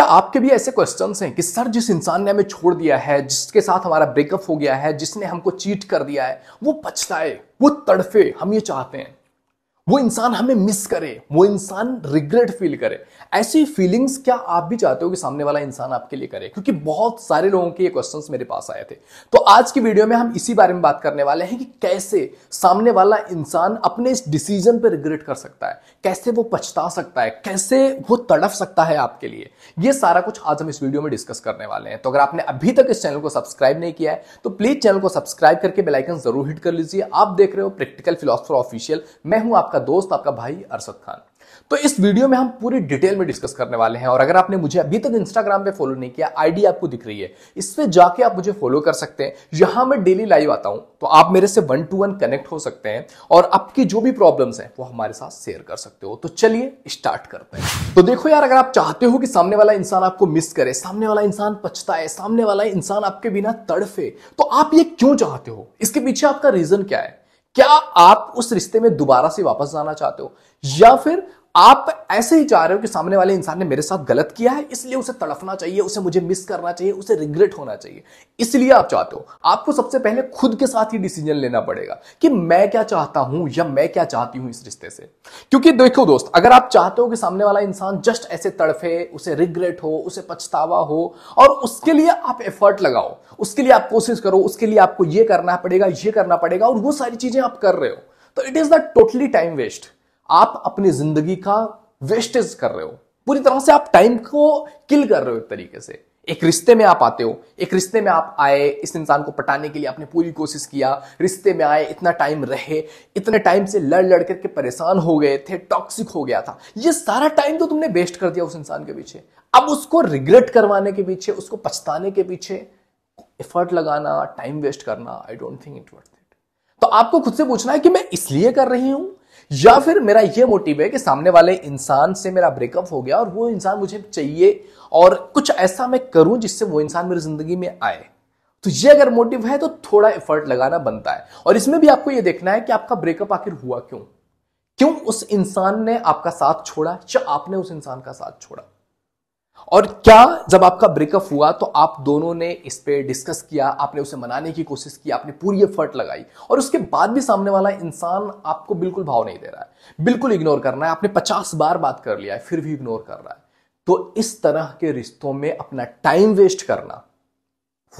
क्या आपके भी ऐसे क्वेश्चन हैं कि सर जिस इंसान ने हमें छोड़ दिया है जिसके साथ हमारा ब्रेकअप हो गया है जिसने हमको चीट कर दिया है वो पछताए वो तड़फे हम ये चाहते हैं वो इंसान हमें मिस करे वो इंसान रिग्रेट फील करे ऐसी फीलिंग्स क्या आप भी चाहते हो कि सामने वाला इंसान आपके लिए करे क्योंकि बहुत सारे लोगों के ये क्वेश्चंस मेरे पास आए थे तो आज की वीडियो में हम इसी बारे में बात करने वाले हैं कि कैसे सामने वाला इंसान अपने इस डिसीजन पर रिग्रेट कर सकता है कैसे वो पछता सकता है कैसे वो तड़फ सकता है आपके लिए ये सारा कुछ आज हम इस वीडियो में डिस्कस करने वाले हैं तो अगर आपने अभी तक इस चैनल को सब्सक्राइब नहीं किया है तो प्लीज चैनल को सब्सक्राइब करके बेलाइकन जरूर हिट कर लीजिए आप देख रहे हो प्रैक्टिकल फिलोसफर ऑफिशियल मैं हूं आप आपका दोस्त आपका भाई अरसद खान तो इस वीडियो में हम पूरी डिटेल में डिस्कस करने वाले हैं और अगर आपने मुझे अभी तक इंस्टाग्राम पे फॉलो नहीं किया आईडी आपको दिख रही है इस पे जाके आप मुझे फॉलो कर सकते हैं यहां मैं डेली लाइव आता हूं तो आप मेरे से वन टू वन कनेक्ट हो सकते हैं और आपकी जो भी प्रॉब्लम्स हैं वो हमारे साथ शेयर कर सकते हो तो चलिए स्टार्ट करते हैं तो देखो यार अगर आप चाहते हो कि सामने वाला इंसान आपको मिस करे सामने वाला इंसान पछताए सामने वाला इंसान आपके बिना तड़फे तो आप ये क्यों चाहते हो इसके पीछे आपका रीजन क्या है क्या आप उस रिश्ते में दोबारा से वापस जाना चाहते हो या फिर आप ऐसे ही चाह रहे हो कि सामने वाले इंसान ने मेरे साथ गलत किया है इसलिए उसे तड़फना चाहिए उसे मुझे मिस करना चाहिए उसे रिग्रेट होना चाहिए इसलिए आप चाहते हो आपको सबसे पहले खुद के साथ ही डिसीजन लेना पड़ेगा कि मैं क्या चाहता हूं या मैं क्या चाहती हूं इस रिश्ते से क्योंकि देखो दोस्त अगर आप चाहते हो कि सामने वाला इंसान जस्ट ऐसे तड़फे उसे रिग्रेट हो उसे पछतावा हो और उसके लिए आप एफर्ट लगाओ उसके लिए आप कोशिश करो उसके लिए आपको यह करना पड़ेगा ये करना पड़ेगा और वो सारी चीजें आप कर रहे हो तो it is the totally time waste आप अपनी जिंदगी का वेस्टेज कर रहे हो पूरी तरह से आप टाइम को किल कर रहे हो एक तरीके से एक रिश्ते में आप आते हो एक रिश्ते में आप आए इस इंसान को पटाने के लिए आपने पूरी कोशिश किया रिश्ते में आए इतना टाइम रहे इतने टाइम से लड़ लड़ करके परेशान हो गए थे टॉक्सिक हो गया था ये सारा टाइम तो तुमने वेस्ट कर दिया उस इंसान के पीछे अब उसको रिग्रेट करवाने के पीछे उसको पछताने के पीछे एफर्ट लगाना टाइम वेस्ट करना I don't think it worth it तो आपको खुद से पूछना है कि मैं इसलिए कर रही हूं या फिर मेरा ये मोटिव है कि सामने वाले इंसान से मेरा ब्रेकअप हो गया और वो इंसान मुझे चाहिए और कुछ ऐसा मैं करूं जिससे वो इंसान मेरी जिंदगी में आए तो ये अगर मोटिव है तो थोड़ा एफर्ट लगाना बनता है और इसमें भी आपको ये देखना है कि आपका ब्रेकअप आखिर हुआ क्यों क्यों उस इंसान ने आपका साथ छोड़ा या आपने उस इंसान का साथ छोड़ा और क्या जब आपका ब्रेकअप हुआ तो आप दोनों ने इस पर डिस्कस किया आपने उसे मनाने की कोशिश की आपने पूरी एफर्ट लगाई और उसके बाद भी सामने वाला इंसान आपको बिल्कुल भाव नहीं दे रहा है बिल्कुल इग्नोर करना है आपने पचास बार बात कर लिया है फिर भी इग्नोर कर रहा है तो इस तरह के रिश्तों में अपना टाइम वेस्ट करना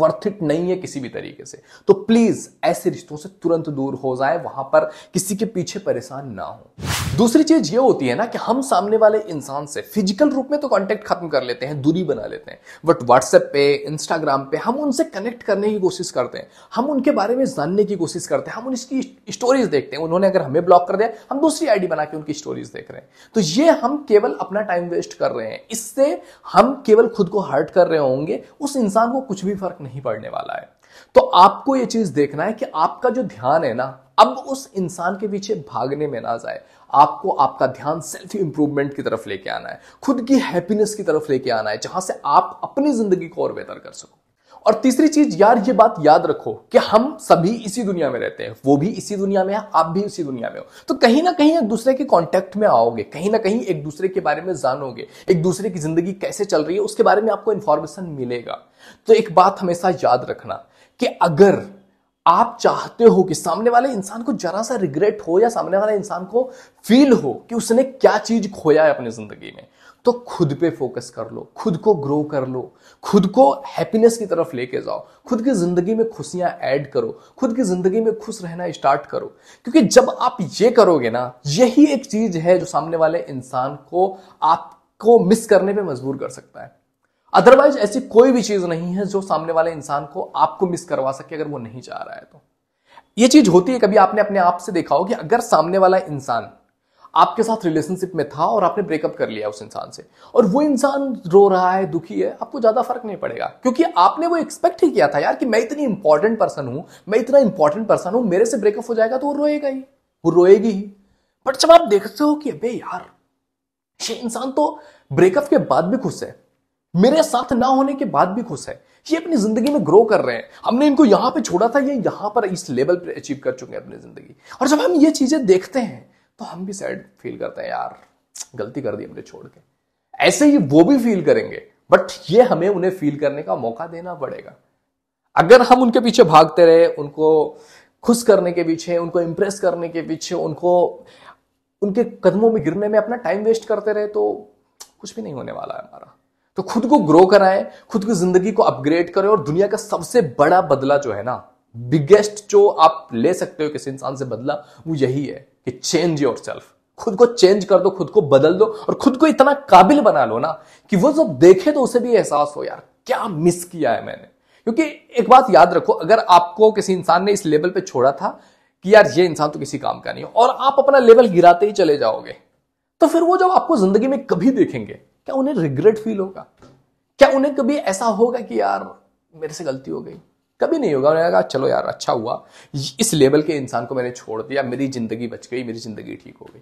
वर्थ इट नहीं है किसी भी तरीके से तो प्लीज ऐसे रिश्तों से तुरंत दूर हो जाए वहां पर किसी के पीछे परेशान ना हो दूसरी चीज ये होती है ना कि हम सामने वाले इंसान से फिजिकल रूप में तो कांटेक्ट खत्म कर लेते हैं दूरी बना लेते हैं बट व्हाट्सएप पे इंस्टाग्राम पे हम उनसे कनेक्ट करने की कोशिश करते हैं हम उनके बारे में जानने की कोशिश करते हैं हम उनकी स्टोरीज देखते हैं उन्होंने अगर हमें ब्लॉक कर दिया हम दूसरी आईडी बना के उनकी स्टोरीज देख रहे हैं तो ये हम केवल अपना टाइम वेस्ट कर रहे हैं इससे हम केवल खुद को हर्ट कर रहे होंगे उस इंसान को कुछ भी फर्क फर्क नहीं पड़ने वाला है तो आपको यह चीज देखना है कि आपका जो ध्यान है ना अब उस इंसान के पीछे भागने में ना जाए आपको आपका ध्यान सेल्फ इंप्रूवमेंट की तरफ लेके आना है खुद की हैप्पीनेस की तरफ लेके आना है जहां से आप अपनी जिंदगी को और बेहतर कर सको और तीसरी चीज यार ये बात याद रखो कि हम सभी इसी दुनिया में रहते हैं वो भी इसी दुनिया में है आप भी इसी दुनिया में हो तो कहीं ना कहीं एक दूसरे के कांटेक्ट में आओगे कहीं ना कहीं एक दूसरे के बारे में जानोगे एक दूसरे की जिंदगी कैसे चल रही है उसके बारे में आपको इंफॉर्मेशन मिलेगा तो एक बात हमेशा याद रखना कि अगर आप चाहते हो कि सामने वाले इंसान को जरा सा रिग्रेट हो या सामने वाले इंसान को फील हो कि उसने क्या चीज खोया है अपनी जिंदगी में तो खुद पे फोकस कर लो खुद को ग्रो कर लो खुद को हैप्पीनेस की तरफ लेके जाओ खुद की जिंदगी में खुशियां ऐड करो खुद की जिंदगी में खुश रहना स्टार्ट करो क्योंकि जब आप ये करोगे ना यही एक चीज है जो सामने वाले इंसान को आपको मिस करने पे मजबूर कर सकता है अदरवाइज ऐसी कोई भी चीज नहीं है जो सामने वाले इंसान को आपको मिस करवा सके अगर वो नहीं चाह रहा है तो ये चीज होती है कभी आपने अपने आप से देखा हो कि अगर सामने वाला इंसान आपके साथ रिलेशनशिप में था और आपने ब्रेकअप कर लिया उस इंसान से और वो इंसान रो रहा है दुखी है आपको ज्यादा फर्क नहीं पड़ेगा क्योंकि आपने वो एक्सपेक्ट ही किया था यार कि मैं इतनी इंपॉर्टेंट पर्सन हूं मैं इतना इंपॉर्टेंट पर्सन हूं मेरे से ब्रेकअप हो जाएगा तो वो रोएगा ही वो रोएगी ही बट जब आप देखते हो कि अबे यार ये इंसान तो ब्रेकअप के बाद भी खुश है मेरे साथ ना होने के बाद भी खुश है ये अपनी जिंदगी में ग्रो कर रहे हैं हमने इनको यहां पे छोड़ा था ये यहां पर इस लेवल पे अचीव कर चुके हैं अपनी जिंदगी और जब हम ये चीजें देखते हैं तो हम भी सैड फील करते हैं यार गलती कर दी हमने छोड़ के ऐसे ही वो भी फील करेंगे बट ये हमें उन्हें फील करने का मौका देना पड़ेगा अगर हम उनके पीछे भागते रहे उनको खुश करने के पीछे उनको इंप्रेस करने के पीछे उनको उनके कदमों में गिरने में अपना टाइम वेस्ट करते रहे तो कुछ भी नहीं होने वाला है हमारा तो खुद को ग्रो कराएं खुद की जिंदगी को अपग्रेड करें और दुनिया का सबसे बड़ा बदला जो है ना बिगेस्ट जो आप ले सकते हो किसी इंसान से बदला वो यही है कि चेंज योर सेल्फ खुद को चेंज कर दो खुद को बदल दो और खुद को इतना काबिल बना लो ना कि वो जब देखे तो उसे भी एहसास हो यार क्या मिस किया है मैंने क्योंकि एक बात याद रखो अगर आपको किसी इंसान ने इस लेवल पे छोड़ा था कि यार ये इंसान तो किसी काम का नहीं हो और आप अपना लेवल गिराते ही चले जाओगे तो फिर वो जब आपको जिंदगी में कभी देखेंगे क्या उन्हें रिग्रेट फील होगा क्या उन्हें कभी ऐसा होगा कि यार मेरे से गलती हो गई कभी नहीं होगा उन्हें लगा चलो यार अच्छा हुआ इस लेवल के इंसान को मैंने छोड़ दिया मेरी जिंदगी बच गई मेरी जिंदगी ठीक हो गई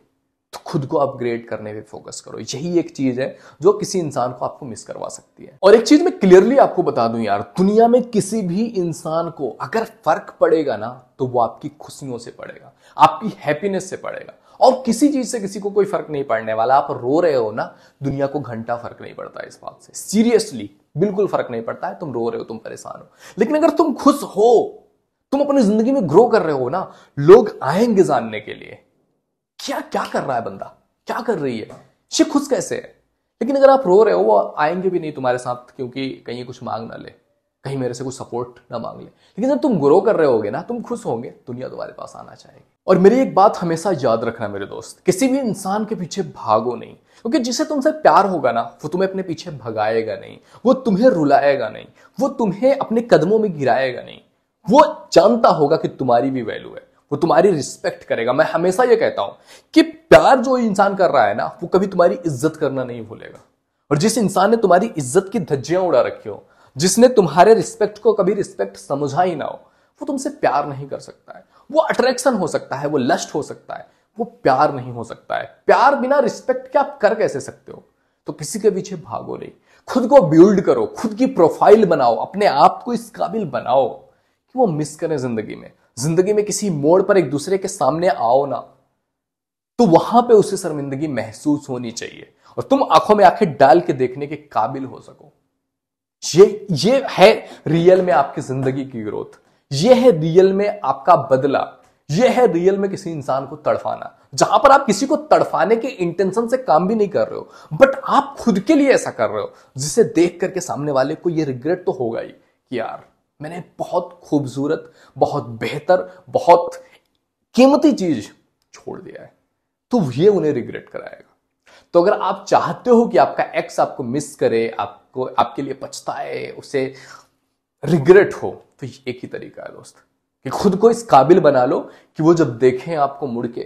तो खुद को अपग्रेड करने पे फोकस करो यही एक चीज है जो किसी इंसान को आपको मिस करवा सकती है और एक चीज मैं क्लियरली आपको बता दूं यार दुनिया में किसी भी इंसान को अगर फर्क पड़ेगा ना तो वो आपकी खुशियों से पड़ेगा आपकी हैप्पीनेस से पड़ेगा और किसी चीज से किसी को कोई फर्क नहीं पड़ने वाला आप रो रहे हो ना दुनिया को घंटा फर्क नहीं पड़ता इस बात से सीरियसली बिल्कुल फर्क नहीं पड़ता है तुम रो रहे हो तुम परेशान हो लेकिन अगर तुम खुश हो तुम अपनी जिंदगी में ग्रो कर रहे हो ना लोग आएंगे जानने के लिए क्या क्या कर रहा है बंदा क्या कर रही है ये खुश कैसे है लेकिन अगर आप रो रहे हो वो आएंगे भी नहीं तुम्हारे साथ क्योंकि कहीं कुछ मांग ना ले कहीं मेरे से कुछ सपोर्ट ना मांग ले लेकिन जब तुम ग्रो कर रहे होगे ना तुम खुश होंगे दुनिया तुम्हारे पास आना चाहेगी और मेरी एक बात हमेशा याद रखना मेरे दोस्त किसी भी इंसान के पीछे भागो नहीं क्योंकि जिसे तुमसे प्यार होगा ना वो तुम्हें अपने पीछे भगाएगा नहीं वो तुम्हें रुलाएगा नहीं वो तुम्हें अपने कदमों में गिराएगा नहीं वो जानता होगा कि तुम्हारी भी वैल्यू है वो तुम्हारी रिस्पेक्ट करेगा मैं हमेशा ये कहता हूं कि प्यार जो इंसान कर रहा है ना वो कभी तुम्हारी इज्जत करना नहीं भूलेगा और जिस इंसान ने तुम्हारी इज्जत की धज्जियां उड़ा रखी हो जिसने तुम्हारे रिस्पेक्ट को कभी रिस्पेक्ट समझा ही ना हो वो तुमसे प्यार नहीं कर सकता है वो अट्रैक्शन हो सकता है वो लस्ट हो सकता है वो प्यार नहीं हो सकता है प्यार बिना रिस्पेक्ट के आप कर कैसे सकते हो तो किसी के पीछे भागो नहीं खुद को बिल्ड करो खुद की प्रोफाइल बनाओ अपने आप को इस काबिल बनाओ कि वो मिस करें जिंदगी में जिंदगी में किसी मोड़ पर एक दूसरे के सामने आओ ना तो वहां पे उसे शर्मिंदगी महसूस होनी चाहिए और तुम आंखों में आंखें डाल के देखने के काबिल हो सको ये ये है रियल में आपकी जिंदगी की ग्रोथ यह है रियल में आपका बदला यह है रियल में किसी इंसान को तड़फाना जहां पर आप किसी को तड़फाने के इंटेंशन से काम भी नहीं कर रहे हो बट आप खुद के लिए ऐसा कर रहे हो जिसे देख करके सामने वाले को यह रिग्रेट तो होगा ही कि यार मैंने बहुत खूबसूरत बहुत बेहतर बहुत कीमती चीज छोड़ दिया है तो ये उन्हें रिग्रेट कराएगा तो अगर आप चाहते हो कि आपका एक्स आपको मिस करे आपको आपके लिए पछताए उसे रिग्रेट हो तो एक ही तरीका है दोस्त कि खुद को इस काबिल बना लो कि वो जब देखें आपको मुड़ के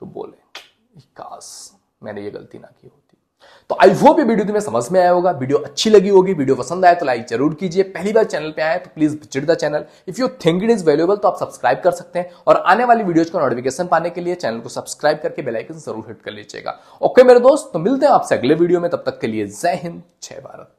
तो बोले काश मैंने ये गलती ना की होती तो आई होप ये वीडियो तुम्हें समझ में आया होगा वीडियो अच्छी लगी होगी वीडियो पसंद आए तो लाइक जरूर कीजिए पहली बार चैनल पे आए तो please visit the channel if you think it is valuable तो आप सब्सक्राइब कर सकते हैं और आने वाली वीडियोज का नोटिफिकेशन पाने के लिए चैनल को सब्सक्राइब करके बेलाइकन जरूर हिट कर लीजिएगा ओके मेरे दोस्त तो मिलते हैं आपसे अगले वीडियो में तब तक के लिए जय हिंद जय भारत